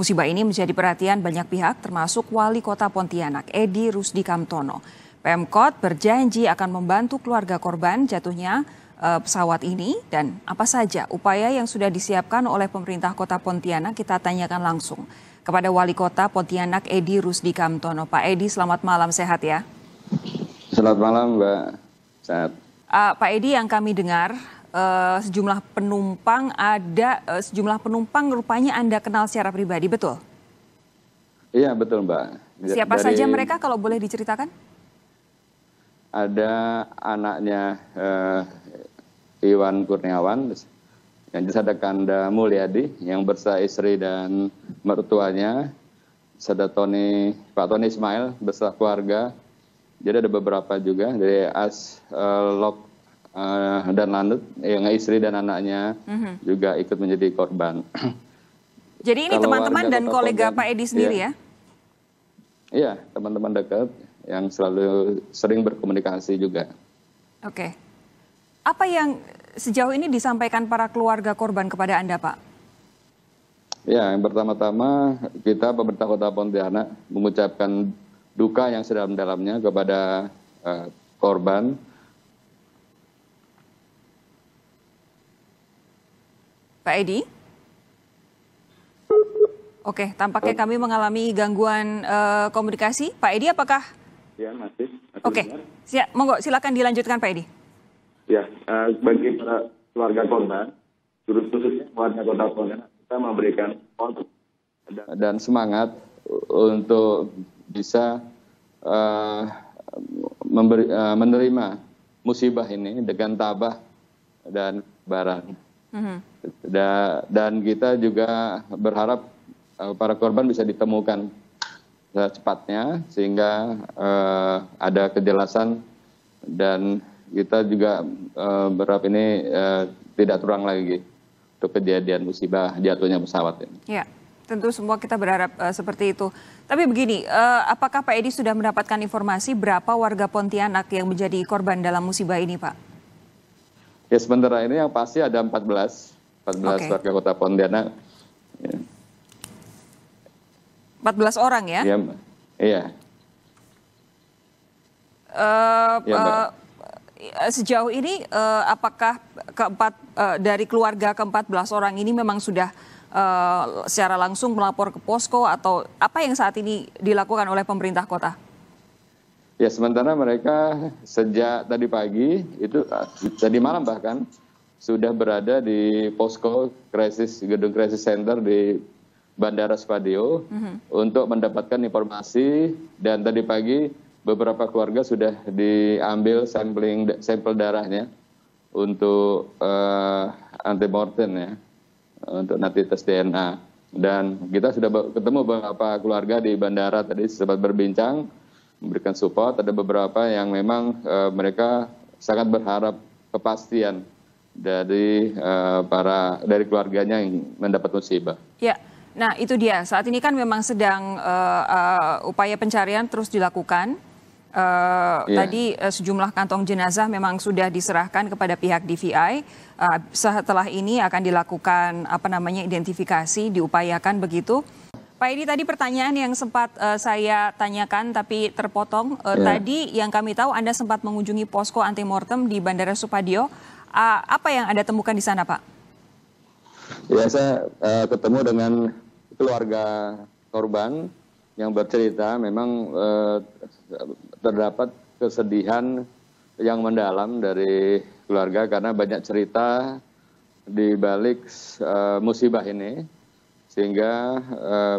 Musibah ini menjadi perhatian banyak pihak termasuk Wali Kota Pontianak Edi Rusdi Kamtono. Pemkot berjanji akan membantu keluarga korban jatuhnya eh, pesawat ini dan apa saja upaya yang sudah disiapkan oleh pemerintah kota Pontianak kita tanyakan langsung kepada Wali Kota Pontianak Edi Rusdi Kamtono. Pak Edi, selamat malam, sehat ya? Selamat malam, Mbak. Sehat. Uh, Pak Edi, yang kami dengar Eh, sejumlah penumpang ada uh, sejumlah penumpang rupanya Anda kenal secara pribadi, betul? Iya, betul, Mbak. Siapa saja mereka kalau boleh diceritakan? Ada anaknya uh, Iwan Kurniawan, yang ada Kanda Mulyadi, yang bersa istri dan mertuanya, ada Tony, Pak Tony Ismail bersa keluarga. Jadi ada beberapa juga dari As uh, Lok uh, dan lanut yang istri dan anaknya mm-hmm. juga ikut menjadi korban. Jadi ini teman-teman dan kolega Pak Edi sendiri iya. ya? Iya, ya, teman-teman dekat yang selalu sering berkomunikasi juga. Oke. Okay. Apa yang sejauh ini disampaikan para keluarga korban kepada Anda, Pak? Ya, yang pertama-tama kita pemerintah Kota Pontianak mengucapkan duka yang sedalam-dalamnya kepada uh, korban Pak Edi? Oke, tampaknya kami mengalami gangguan uh, komunikasi. Pak Edi, apakah? Ya, masih. masih Oke, siap. Monggo, silakan dilanjutkan Pak Edi. Ya, uh, bagi para keluarga korban, khususnya keluarga kota Pontianak, kita memberikan dan semangat untuk bisa uh, memberi, uh, menerima musibah ini dengan tabah dan barang hmm Da, dan kita juga berharap uh, para korban bisa ditemukan secepatnya sehingga uh, ada kejelasan dan kita juga uh, berharap ini uh, tidak terulang lagi untuk kejadian musibah jatuhnya pesawat ini. Ya, tentu semua kita berharap uh, seperti itu. Tapi begini, uh, apakah Pak Edi sudah mendapatkan informasi berapa warga Pontianak yang menjadi korban dalam musibah ini, Pak? Ya sementara ini yang pasti ada 14, 14 okay. warga kota Pontianak. Ya. 14 orang ya? ya iya. Eh, ya. ya, sejauh ini eh, apakah keempat dari keluarga ke-14 orang ini memang sudah secara langsung melapor ke posko atau apa yang saat ini dilakukan oleh pemerintah kota? Ya sementara mereka sejak tadi pagi itu tadi malam bahkan sudah berada di posko krisis gedung krisis center di Bandara Spadio mm-hmm. untuk mendapatkan informasi dan tadi pagi beberapa keluarga sudah diambil sampling sampel darahnya untuk uh, antemortem ya untuk nanti tes DNA dan kita sudah ketemu beberapa keluarga di bandara tadi sempat berbincang memberikan support. Ada beberapa yang memang uh, mereka sangat berharap kepastian dari uh, para dari keluarganya yang mendapat musibah. Ya. Nah, itu dia. Saat ini kan memang sedang uh, uh, upaya pencarian terus dilakukan. Uh, ya. Tadi uh, sejumlah kantong jenazah memang sudah diserahkan kepada pihak DVI. Uh, setelah ini akan dilakukan apa namanya identifikasi, diupayakan begitu. Pak ini tadi pertanyaan yang sempat uh, saya tanyakan tapi terpotong. Uh, ya. Tadi yang kami tahu Anda sempat mengunjungi posko antemortem di Bandara Supadio. Uh, apa yang Anda temukan di sana, Pak? Ya, saya uh, ketemu dengan keluarga korban yang bercerita memang uh, terdapat kesedihan yang mendalam dari keluarga karena banyak cerita di balik uh, musibah ini sehingga eh,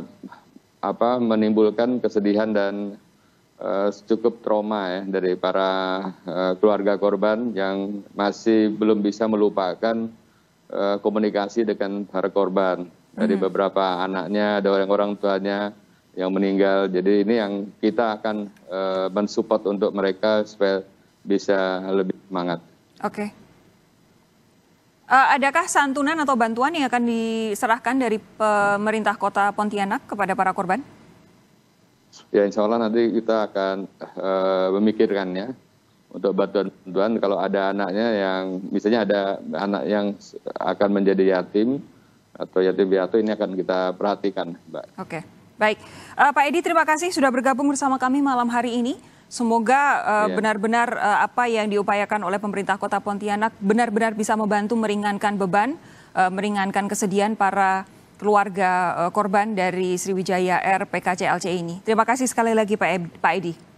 apa menimbulkan kesedihan dan eh, cukup trauma ya dari para eh, keluarga korban yang masih belum bisa melupakan eh, komunikasi dengan para korban dari hmm. beberapa anaknya, ada orang-orang tuanya yang meninggal. Jadi ini yang kita akan eh, mensupport untuk mereka supaya bisa lebih semangat. Oke. Okay. Eh, adakah santunan atau bantuan yang akan diserahkan dari pemerintah kota Pontianak kepada para korban? Ya insya Allah nanti kita akan uh, memikirkannya untuk bantuan-bantuan kalau ada anaknya yang misalnya ada anak yang akan menjadi yatim atau yatim piatu ini akan kita perhatikan Mbak. Oke, baik. Uh, Pak Edi terima kasih sudah bergabung bersama kami malam hari ini. Semoga eh, iya. benar-benar uh, apa yang diupayakan oleh pemerintah Kota Pontianak benar-benar bisa membantu meringankan beban, uh, meringankan kesedihan para keluarga uh, korban dari Sriwijaya Air ini. Terima kasih sekali lagi Pak, Ed, Pak Edi.